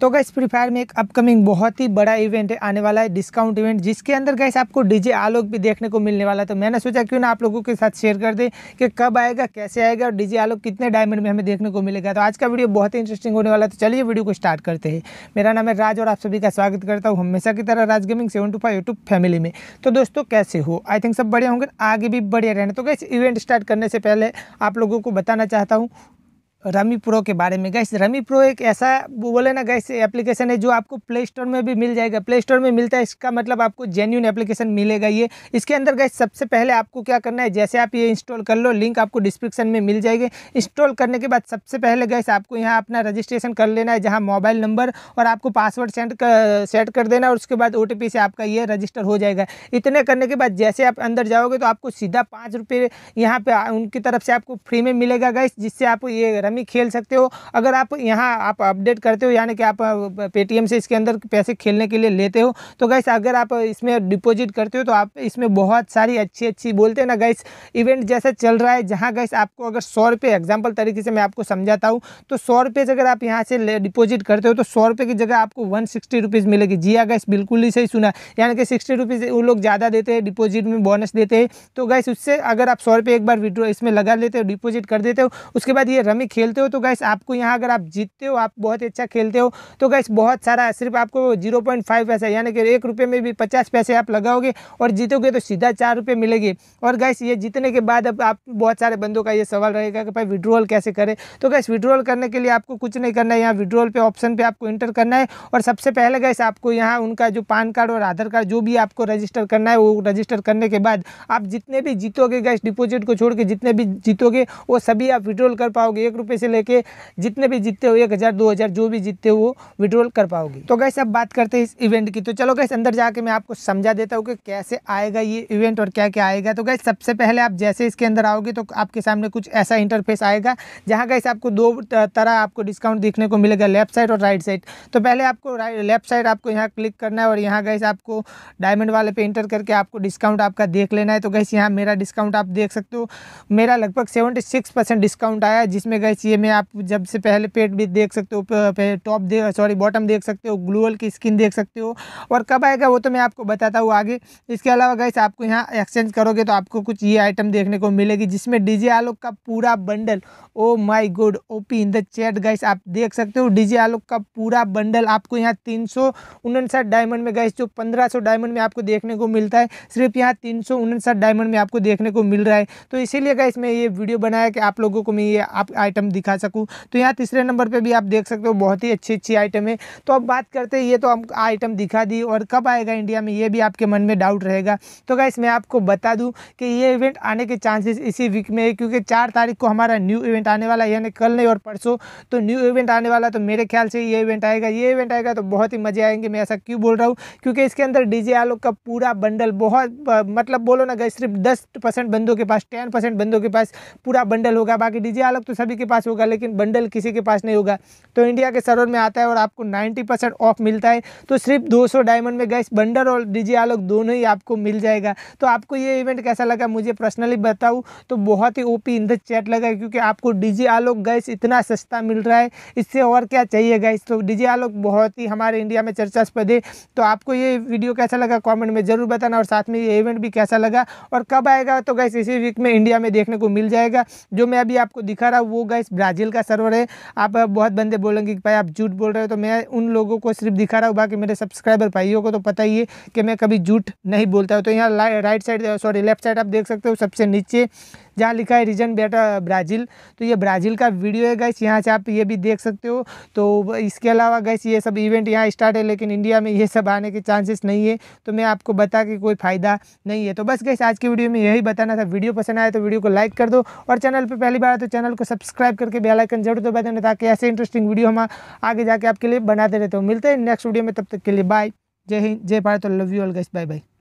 तो gas free fire में एक अपकमिंग बहुत ही बड़ा इवेंट है आने वाला है डिस्काउंट इवेंट जिसके अंदर गैस आपको डीजे आलोक भी देखने को मिलने वाला है तो मैंने सोचा क्यों ना आप लोगों के साथ शेयर कर दें कि कब आएगा कैसे आएगा और डीजे आलोक कितने डायमंड में हमें देखने को मिलेगा तो आज का वीडियो बहुत ही इंटरेस्टिंग होने वाला है तो चलिए वीडियो को स्टार्ट करते हैं मेरा नाम है राज और आप सभी का स्वागत करता हूँ हमेशा की तरह Raj gaming seven two five YouTube family में तो दोस्तों कैसे हो आई थिंक सब बढ़िया होंगे आगे भी बढ़िया रहना तो गैस इवेंट स्टार्ट करने से पहले आप लोगों को बताना चाहता हूँ रमी प्रो के बारे में गैस रमी प्रो एक ऐसा बोले ना गैस एप्लीकेशन है जो आपको प्ले स्टोर में भी मिल जाएगा प्ले स्टोर में मिलता है इसका मतलब आपको जेन्यून एप्लीकेशन मिलेगा ये इसके अंदर गैस सबसे पहले आपको क्या करना है जैसे आप ये इंस्टॉल कर लो लिंक आपको डिस्क्रिप्शन में मिल जाएगी इंस्टॉल करने के बाद सबसे पहले गैस आपको यहाँ अपना रजिस्ट्रेशन कर लेना है जहाँ मोबाइल नंबर और आपको पासवर्ड सेंड कर सेट कर देना और उसके बाद ओ से आपका ये रजिस्टर हो जाएगा इतने करने के बाद जैसे आप अंदर जाओगे तो आपको सीधा पाँच रुपये यहाँ उनकी तरफ से आपको फ्री में मिलेगा गैस जिससे आप ये रमी आर्मी खेल सकते हो अगर आप यहाँ आप अपडेट करते हो यानी कि आप पेटीएम से इसके अंदर पैसे खेलने के लिए लेते हो तो गैस अगर आप इसमें डिपॉजिट करते हो तो आप इसमें बहुत सारी अच्छी अच्छी बोलते हैं ना गैस इवेंट जैसा चल रहा है जहाँ गैस आपको अगर सौ रुपये एग्जाम्पल तरीके से मैं आपको समझाता हूँ तो सौ रुपये अगर आप यहाँ से डिपॉजिट करते हो तो सौ रुपये की जगह आपको वन सिक्सटी रुपीज़ मिलेगी जी हाँ गैस बिल्कुल ही सही सुना यानी कि सिक्सटी रुपीज़ वो लोग ज़्यादा देते हैं डिपॉजिट में बोनस देते हैं तो गैस उससे अगर आप सौ रुपये एक बार विड्रॉ इसमें लगा लेते हो डिपॉजिट कर देते हो उसके बाद ये रमी खेल खेलते हो तो गैस आपको यहाँ अगर आप जीतते हो आप बहुत अच्छा खेलते हो तो गैस बहुत सारा सिर्फ आपको जीरो पॉइंट फाइव पैसा यानी कि एक रुपये में भी पचास पैसे आप लगाओगे और जीतोगे तो सीधा चार रुपये मिलेगी और गैस ये जीतने के बाद अब आप बहुत सारे बंदों का ये सवाल रहेगा कि भाई विड्रोवल कैसे करें तो गैस विड्रोवल करने के लिए आपको कुछ नहीं करना है यहाँ विड्रॉल पे ऑप्शन पे आपको इंटर करना है और सबसे पहले गैस आपको यहाँ उनका जो पान कार्ड और आधार कार्ड जो भी आपको रजिस्टर करना है वो रजिस्टर करने के बाद आप जितने भी जीतोगे गैस डिपोजिट को छोड़ के जितने भी जीतोगे वो सभी आप विड्रोल कर पाओगे एक रुपये से लेके जितने भी जीतते हो एक हज़ार दो हज़ार जो भी जीतते हो विड्रॉल कर पाओगे तो गैस अब बात करते हैं इस इवेंट की तो चलो गैस अंदर जाके मैं आपको समझा देता हूँ कि कैसे आएगा ये इवेंट और क्या क्या आएगा तो गैस सबसे पहले आप जैसे इसके अंदर आओगे तो आपके सामने कुछ ऐसा इंटरफेस आएगा जहाँ गैस आपको दो तरह आपको डिस्काउंट देखने को मिलेगा लेफ्ट साइड और राइट साइड तो पहले आपको लेफ्ट साइड आपको यहाँ क्लिक करना है और यहाँ गैस आपको डायमंड वाले पे इंटर करके आपको डिस्काउंट आपका देख लेना है तो गैस यहाँ मेरा डिस्काउंट आप देख सकते हो मेरा लगभग सेवेंटी सिक्स परसेंट डिस्काउंट आया जिसमें गए ऐसी में आप जब से पहले पेट भी देख सकते हो टॉप दे सॉरी बॉटम देख सकते हो ग्लूअल की स्किन देख सकते हो और कब आएगा वो तो मैं आपको बताता हूँ आगे इसके अलावा गैस आपको यहाँ एक्सचेंज करोगे तो आपको कुछ ये आइटम देखने को मिलेगी जिसमें डीजे आलोक का पूरा bundle oh my good P in the chat guys आप देख सकते हो डीजे आलोक का पूरा बंडल आपको यहाँ तीन सौ डायमंड में गैस जो पंद्रह डायमंड में आपको देखने को मिलता है सिर्फ यहाँ तीन डायमंड में आपको देखने को मिल रहा है तो इसीलिए गैस मैं ये वीडियो बनाया कि आप लोगों को मैं ये आप आइटम आइटम दिखा सकूँ तो यहाँ तीसरे नंबर पर भी आप देख सकते हो बहुत ही अच्छी अच्छी आइटम है तो अब बात करते हैं ये तो हम आइटम दिखा दी और कब आएगा इंडिया में ये भी आपके मन में डाउट रहेगा तो गाइस मैं आपको बता दूँ कि ये इवेंट आने के चांसेस इसी वीक में है क्योंकि चार तारीख को हमारा न्यू इवेंट आने वाला है यानी कल नहीं और परसों तो न्यू इवेंट आने वाला तो मेरे ख्याल से ये इवेंट आएगा ये इवेंट आएगा तो बहुत ही मजे आएंगे मैं ऐसा क्यों बोल रहा हूँ क्योंकि इसके अंदर डीजे आलोक का पूरा बंडल बहुत मतलब बोलो ना गई सिर्फ दस परसेंट बंदों के पास टेन परसेंट बंदों के पास पूरा बंडल होगा बाकी डीजे आलोक तो सभी के पास पास होगा लेकिन बंडल किसी के पास नहीं होगा तो इंडिया के सर्वर में आता है और आपको नाइन्टी परसेंट ऑफ मिलता है तो सिर्फ दो सौ डायमंड में गैस बंडल और डीजी आलोक दोनों ही आपको मिल जाएगा तो आपको ये इवेंट कैसा लगा मुझे पर्सनली बताऊँ तो बहुत ही ओपी इन द चैट लगा क्योंकि आपको डीजे आलोक गैस इतना सस्ता मिल रहा है इससे और क्या चाहिए गैस तो डीजे आलोक बहुत ही हमारे इंडिया में चर्चास्पद है तो आपको ये वीडियो कैसा लगा कॉमेंट में ज़रूर बताना और साथ में ये इवेंट भी कैसा लगा और कब आएगा तो गैस इसी वीक में इंडिया में देखने को मिल जाएगा जो मैं अभी आपको दिखा रहा हूँ वो गैस ब्राज़ील का सर्वर है आप बहुत बंदे बोलेंगे कि भाई आप झूठ बोल रहे हो तो मैं उन लोगों को सिर्फ दिखा रहा हूँ बाकी मेरे सब्सक्राइबर भाइयों को तो पता ही है कि मैं कभी झूठ नहीं बोलता हूँ तो यहाँ right side sorry left side आप देख सकते हो सबसे नीचे जहाँ लिखा है रीजन बेटा ब्राज़ील तो ये ब्राज़ील का वीडियो है गैस यहाँ से आप ये भी देख सकते हो तो इसके अलावा गैस ये सब इवेंट यहाँ स्टार्ट है लेकिन इंडिया में ये सब आने के चांसेस नहीं है तो मैं आपको बता के कोई फ़ायदा नहीं है तो बस गैस आज की वीडियो में यही बताना था वीडियो पसंद आया तो वीडियो को लाइक कर दो और चैनल पर पहली बार तो चैनल को सब्सक्राइब करके बेलाइकन जरूर दबा देना ताकि ऐसे इंटरेस्टिंग वीडियो हम आगे जाके आपके लिए बनाते रहते हो मिलते हैं नेक्स्ट वीडियो में तब तक के लिए बाय जय हिंद जय भारत और love you all guys bye bye